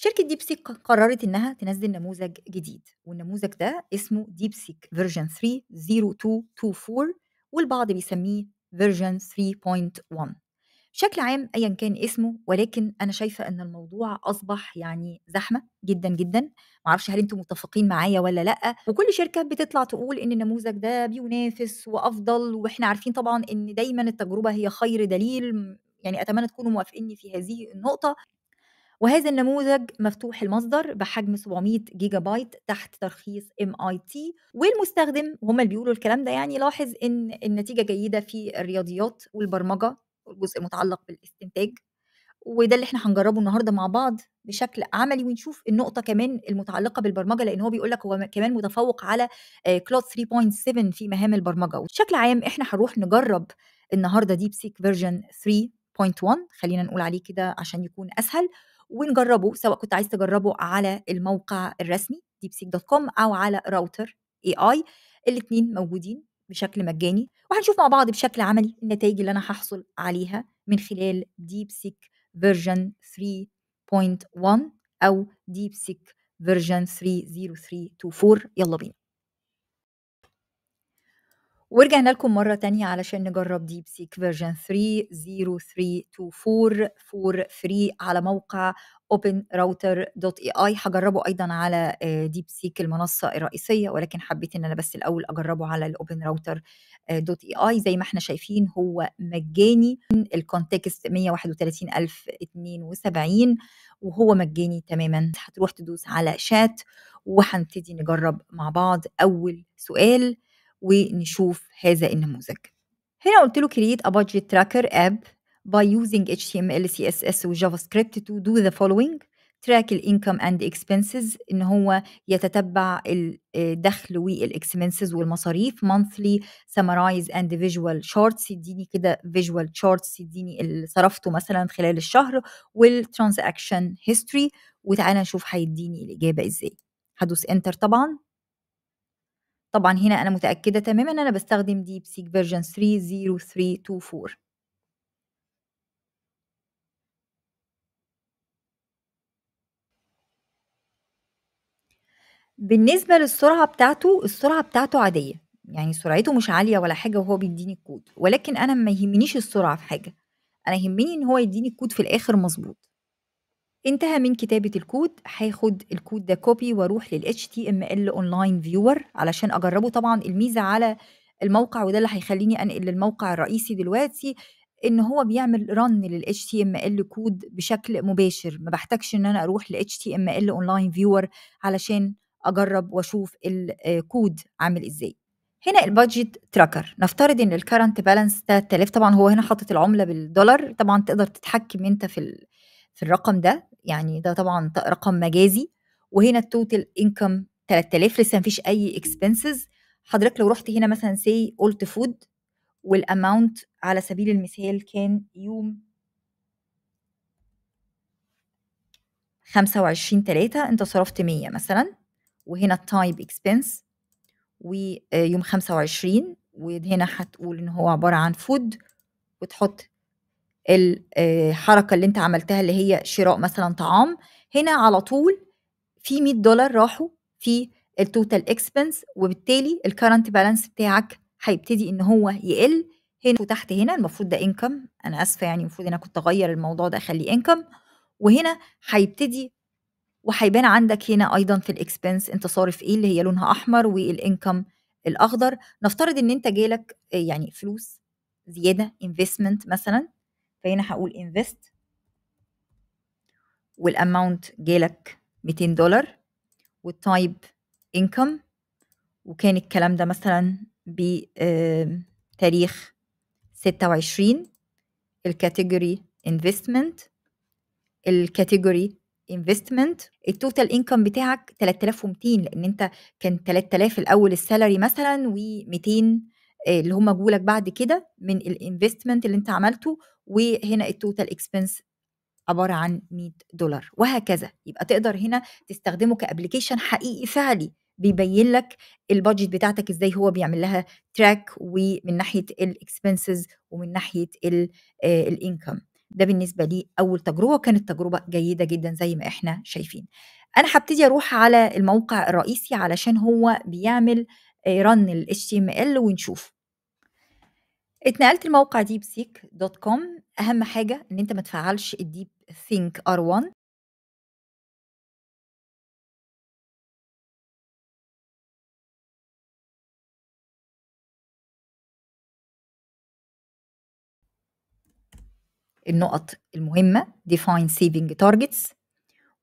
شركة ديبسيك قررت إنها تنزل نموذج جديد والنموذج ده اسمه ديبسيك فيرجن 3.0224 والبعض بيسميه فيرجن 3.1 بشكل عام أيا كان اسمه ولكن أنا شايفة إن الموضوع أصبح يعني زحمة جدا جدا معرفش هل أنتم متفقين معايا ولا لأ وكل شركة بتطلع تقول إن النموذج ده بينافس وأفضل وإحنا عارفين طبعا إن دايما التجربة هي خير دليل يعني اتمنى تكونوا موافقيني في هذه النقطه وهذا النموذج مفتوح المصدر بحجم 700 جيجا بايت تحت ترخيص ام اي تي والمستخدم هم اللي بيقولوا الكلام ده يعني لاحظ ان النتيجه جيده في الرياضيات والبرمجه والجزء المتعلق بالاستنتاج وده اللي احنا هنجربه النهارده مع بعض بشكل عملي ونشوف النقطه كمان المتعلقه بالبرمجه لان هو بيقول لك هو كمان متفوق على كلود آه، 3.7 في مهام البرمجه وبشكل عام احنا هنروح نجرب النهارده ديب سيك فيرجن 3.1 خلينا نقول عليه كده عشان يكون اسهل ونجربه سواء كنت عايز تجربه على الموقع الرسمي ديبسيك دوت كوم او على راوتر اي اي الاثنين موجودين بشكل مجاني وهنشوف مع بعض بشكل عملي النتائج اللي انا هحصل عليها من خلال ديبسيك فيرجن 3.1 او ديبسيك فيرجن 30324 يلا بينا ورجعنا لكم مرة تانية علشان نجرب ديب سيك فيرجن 3.03.24.43 على موقع openrouter.ai هجربه أيضا على ديب آه، سيك المنصة الرئيسية ولكن حبيت إن أنا بس الأول أجربه على الأوبن راوتر دوت اي اي زي ما احنا شايفين هو مجاني الكونتكست 131072 وهو مجاني تماما هتروح تدوس على شات وهنبتدي نجرب مع بعض أول سؤال ونشوف هذا النموذج هنا قلت له create a budget tracker app by using HTML CSS و JavaScript to do the following the income and expenses ان هو يتتبع الدخل آه، والاكسبنسز والمصاريف monthly summarize and visual charts يديني كده visual charts يديني اللي صرفته مثلا خلال الشهر والترانزاكشن history وتعالى نشوف هيديني الاجابه ازاي هدوس انتر طبعا طبعا هنا أنا متأكدة تماما أنا بستخدم ديب سيك فيرجن 3.0324 بالنسبة للسرعة بتاعته السرعة بتاعته عادية يعني سرعته مش عالية ولا حاجة وهو بيديني الكود ولكن أنا ما يهمنيش السرعة في حاجة أنا يهمني إن هو يديني الكود في الآخر مظبوط انتهى من كتابة الكود هاخد الكود ده كوبي واروح لل HTML Online Viewer علشان اجربه طبعا الميزة على الموقع وده اللي هيخليني انقل للموقع الرئيسي دلوقتي ان هو بيعمل رن لل HTML كود بشكل مباشر ما بحتاجش ان انا اروح ل HTML Online Viewer علشان اجرب واشوف الكود عامل ازاي هنا البادجت تراكر نفترض ان الكرنت بالانس 3000 طبعا هو هنا حاطط العمله بالدولار طبعا تقدر تتحكم انت في في الرقم ده يعني ده طبعا رقم مجازي وهنا التوتال انكم 3000 لسه ما فيش اي اكسبنسز حضرتك لو رحت هنا مثلا سي قلت فود والاماونت على سبيل المثال كان يوم 25 3 انت صرفت 100 مثلا وهنا التايب اكسبنس ويوم 25 وهنا هتقول ان هو عباره عن فود وتحط الحركه اللي انت عملتها اللي هي شراء مثلا طعام هنا على طول في 100 دولار راحوا في التوتال اكسبنس وبالتالي الكرنت بالانس بتاعك هيبتدي ان هو يقل هنا وتحت هنا المفروض ده انكم انا اسفه يعني المفروض انا كنت اغير الموضوع ده اخليه انكم وهنا هيبتدي وهيبان عندك هنا ايضا في الاكسبنس انت صارف ايه اللي هي لونها احمر والانكم الاخضر نفترض ان انت جالك يعني فلوس زياده انفستمنت مثلا فهنا هقول invest والاماونت جالك 200 دولار والتايب income وكان الكلام ده مثلا بتاريخ 26 الكاتيجوري investment الكاتيجوري investment التوتال انكم بتاعك 3200 لان انت كان 3000 الاول السالري مثلا و200 آه، اللي هم لك بعد كده من الانفستمنت اللي انت عملته وهنا التوتال اكسبنس عباره عن 100 دولار وهكذا يبقى تقدر هنا تستخدمه كابلكيشن حقيقي فعلي بيبين لك البادجت بتاعتك ازاي هو بيعمل لها تراك ومن ناحيه الاكسبنسز ومن ناحيه الانكم آه، ده بالنسبه لي اول تجربه كانت تجربه جيده جدا زي ما احنا شايفين انا هبتدي اروح على الموقع الرئيسي علشان هو بيعمل آه رن ال HTML ونشوف اتنقلت لموقع deepseek.com اهم حاجه ان انت ما تفعلش الديب ثينك ار1 النقط المهمة define saving targets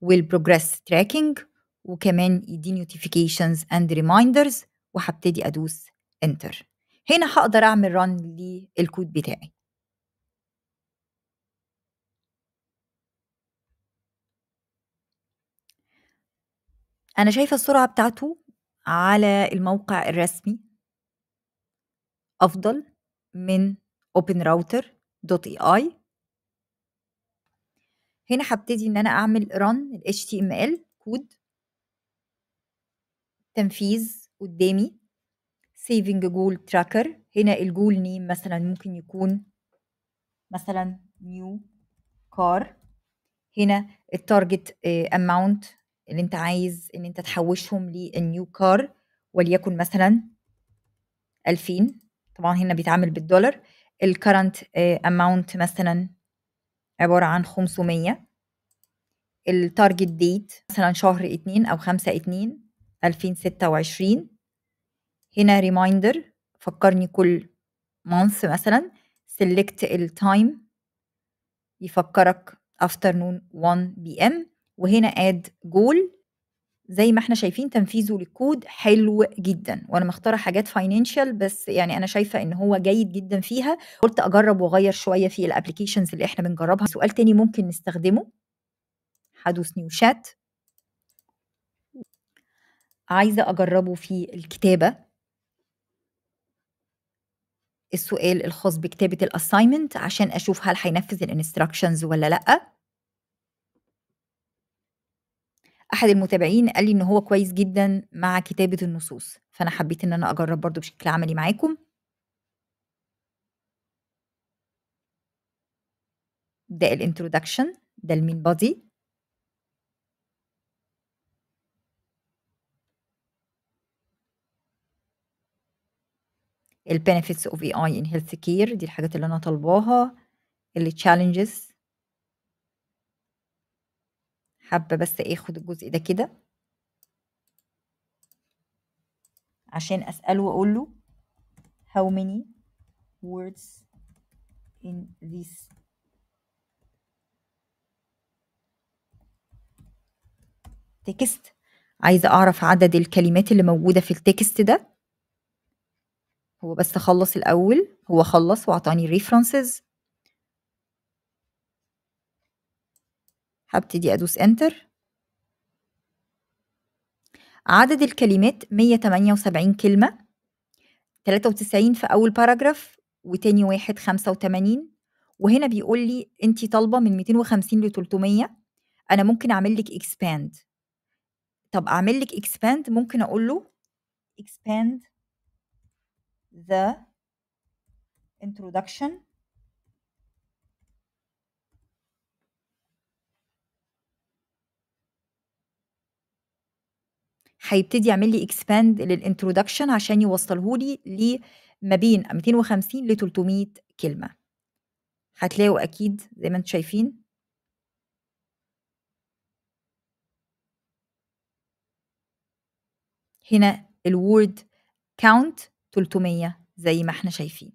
والprogress tracking وكمان يدي notifications and reminders وهبتدي ادوس انتر هنا هقدر اعمل رن للكود بتاعي انا شايفه السرعه بتاعته على الموقع الرسمي افضل من openrouter.ai هنا هبتدي ان انا اعمل run ال HTML كود تنفيذ قدامي saving goal tracker هنا الجول نيم مثلا ممكن يكون مثلا new car هنا التارجت اماونت eh, اللي انت عايز ان انت تحوشهم للنيو كار وليكن مثلا 2000 طبعا هنا بيتعامل بالدولار الكرنت اماونت eh, مثلا عباره عن 500 التارجت ديت مثلا شهر 2 او 5 2 2026 هنا ريمايندر فكرني كل مانث مثلا سيلكت التايم يفكرك afternoon 1 بي ام وهنا اد جول زي ما احنا شايفين تنفيذه للكود حلو جدا وانا مختاره حاجات فاينانشال بس يعني انا شايفه ان هو جيد جدا فيها قلت اجرب واغير شويه في الابلكيشنز اللي احنا بنجربها سؤال تاني ممكن نستخدمه حدوث نيو شات عايزه اجربه في الكتابه السؤال الخاص بكتابه الاساينمنت عشان اشوف هل هينفذ الانستراكشنز ولا لا احد المتابعين قال لي ان هو كويس جدا مع كتابه النصوص فانا حبيت ان انا اجرب برضو بشكل عملي معاكم ده الانترودكشن ده المين بادي ال benefits of AI in health care دي الحاجات اللي انا طالباها challenges حابه بس اخد الجزء ده كده عشان اساله واقول له how many words in this تكست عايزه اعرف عدد الكلمات اللي موجوده في التكست ده هو بس خلص الأول هو خلص وعطاني references هبتدي أدوس enter عدد الكلمات 178 كلمة 93 في أول باراجراف وتاني واحد 85 وهنا بيقول لي أنت طالبة من 250 ل 300 أنا ممكن أعمل لك expand طب أعمل لك expand ممكن أقول له expand the introduction هيبتدي يعمل لي اكسباند للانترودكشن عشان يوصله لي ما بين 250 ل 300 كلمه هتلاقوا اكيد زي ما انتم شايفين هنا الورد كاونت 300 زي ما احنا شايفين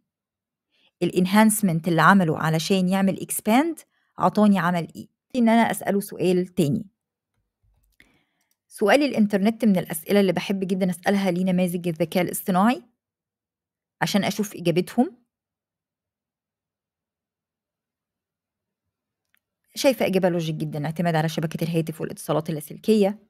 الانهانسمنت اللي عمله علشان يعمل اكسباند عطاني عمل ايه ان انا اساله سؤال تاني سؤال الانترنت من الاسئله اللي بحب جدا اسالها لنماذج الذكاء الاصطناعي عشان اشوف اجابتهم شايفه اجابه لوجيك جدا اعتماد على شبكه الهاتف والاتصالات اللاسلكيه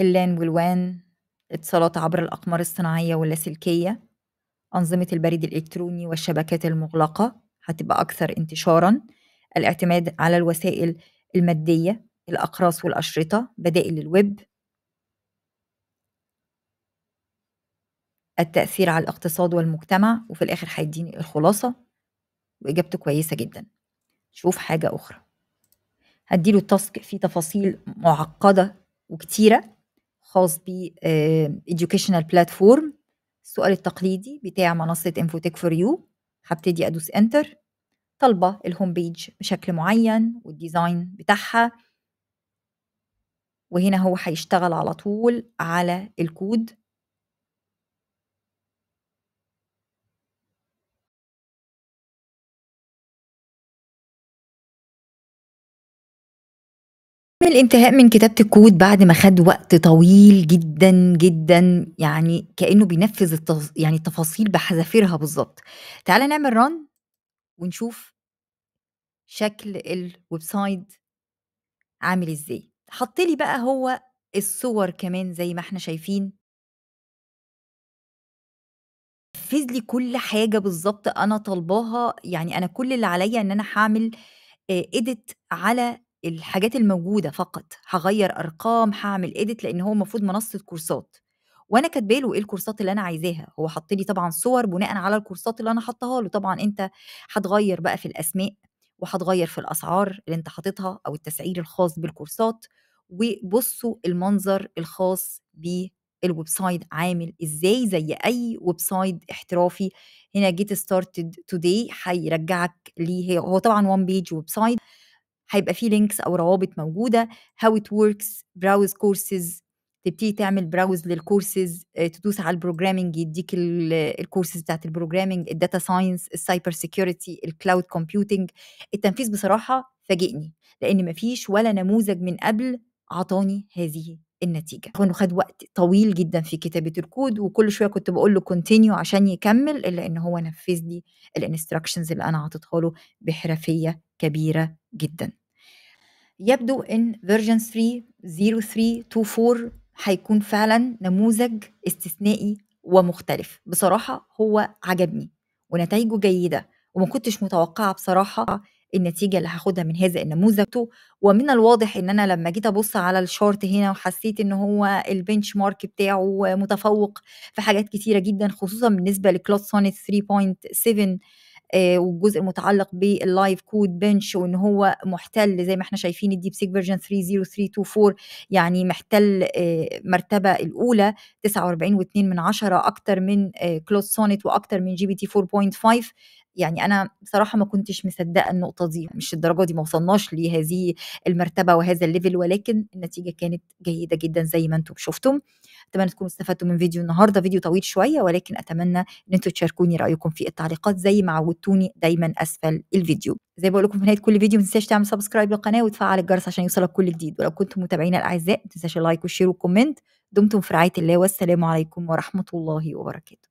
اللان والوان اتصالات عبر الأقمار الصناعية واللاسلكية أنظمة البريد الإلكتروني والشبكات المغلقة هتبقى أكثر انتشارا الاعتماد على الوسائل المادية الأقراص والأشرطة بدائل الويب التأثير على الاقتصاد والمجتمع وفي الآخر هيديني الخلاصة وإجابته كويسة جدا شوف حاجة أخرى هديله التاسك فيه تفاصيل معقدة وكتيرة خاص ب آه، educational platform السؤال التقليدي بتاع منصة انفوتك فور يو هبتدي ادوس انتر طالبة الهوم بيج بشكل معين والديزاين بتاعها وهنا هو هيشتغل على طول على الكود الانتهاء من كتابة الكود بعد ما خد وقت طويل جدًا، جدًا، يعني كإنه بينفّذ التف يعني التفاصيل بحذافيرها بالظبط تعالَ نعمل ران ونشوف شكل الويب سايت عامل إزاي. حَط لي بقى هو الصور كمان زي ما إحنا شايفين. نفّذ لي كل حاجة بالظبط أنا طالباها، يعني أنا كل اللي عليا إن أنا هعمل اديت آه، على الحاجات الموجودة فقط، هغير أرقام، هعمل إيديت لإن هو المفروض منصة كورسات، وأنا كاتبة له إيه الكورسات اللي أنا عايزاها، هو حَط لي طبعًا صور بناءً على الكورسات اللي أنا حطها له، طبعًا أنت هتغيّر بقى في الأسماء، وهتغيّر في الأسعار اللي أنت حاططها أو التسعير الخاص بالكورسات، وبُصّوا المنظر الخاص بالويب سايت عامل إزاي زي أي ويب سايت احترافي، هنا جيت ستارتد توداي هيرجّعك ليه هو طبعًا وان بيج ويب سايت هيبقى في لينكس او روابط موجوده هاو ات وركس براوز كورسز تبتدي تعمل براوز للكورسز آه، تدوس على البروجرامنج يديك الكورسز بتاعت البروجرامنج الداتا ساينس السايبر سيكيورتي الكلاود كومبيوتنج التنفيذ بصراحه فاجئني لان مفيش ولا نموذج من قبل عطاني هذه النتيجة هو خد وقت طويل جدا في كتابة الكود وكل شوية كنت بقول له كونتينيو عشان يكمل إلا إن هو نفذ لي الانستراكشنز اللي أنا عطيتها له بحرفية كبيرة جدا يبدو ان فيرجن 30324 هيكون فعلا نموذج استثنائي ومختلف بصراحة هو عجبني ونتائجه جيدة وما كنتش متوقعة بصراحة النتيجة اللي هاخدها من هذا النموذج ومن الواضح ان انا لما جيت ابص على الشارت هنا وحسيت ان هو البنش مارك بتاعه متفوق في حاجات كتيرة جدا خصوصا بالنسبة لكلود سونيت 3.7 آه، والجزء المتعلق باللايف كود بنش وان هو محتل زي ما احنا شايفين الديب سيك فيرجن 30324 يعني محتل آه، مرتبه الاولى 49.2 من عشره اكتر من كلوز آه، سونيت واكتر من جي بي تي 4.5 يعني انا بصراحه ما كنتش مصدقه النقطه دي مش الدرجه دي ما وصلناش لهذه المرتبه وهذا الليفل ولكن النتيجه كانت جيده جدا زي ما انتم شفتم اتمنى تكونوا استفدتوا من فيديو النهارده فيديو طويل شويه ولكن اتمنى ان انتم تشاركوني رايكم في التعليقات زي ما عودتوني دايما اسفل الفيديو زي ما بقول لكم في نهايه كل فيديو ما تنساش تعمل سبسكرايب للقناه وتفعل الجرس عشان يوصلك كل جديد ولو كنتم متابعين الاعزاء ما تنساش اللايك والشير والكومنت دمتم في رعايه الله والسلام عليكم ورحمه الله وبركاته